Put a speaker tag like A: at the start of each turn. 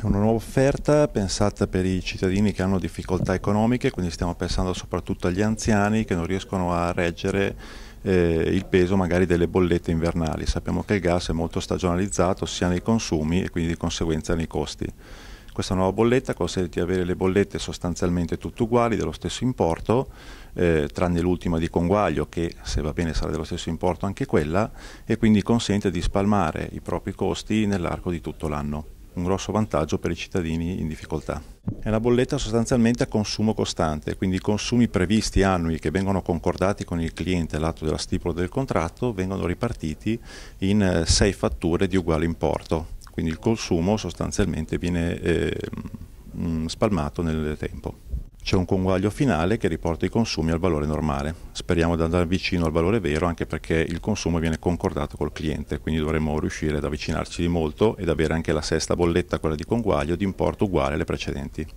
A: È una nuova offerta pensata per i cittadini che hanno difficoltà economiche, quindi stiamo pensando soprattutto agli anziani che non riescono a reggere eh, il peso magari delle bollette invernali. Sappiamo che il gas è molto stagionalizzato sia nei consumi e quindi di conseguenza nei costi. Questa nuova bolletta consente di avere le bollette sostanzialmente tutte uguali, dello stesso importo, eh, tranne l'ultima di conguaglio che se va bene sarà dello stesso importo anche quella e quindi consente di spalmare i propri costi nell'arco di tutto l'anno un grosso vantaggio per i cittadini in difficoltà. È una bolletta sostanzialmente a consumo costante, quindi i consumi previsti annui che vengono concordati con il cliente all'atto della stipula del contratto vengono ripartiti in eh, sei fatture di uguale importo, quindi il consumo sostanzialmente viene eh, mm, spalmato nel tempo c'è un conguaglio finale che riporta i consumi al valore normale. Speriamo di andare vicino al valore vero anche perché il consumo viene concordato col cliente, quindi dovremmo riuscire ad avvicinarci di molto ed avere anche la sesta bolletta, quella di conguaglio, di importo uguale alle precedenti.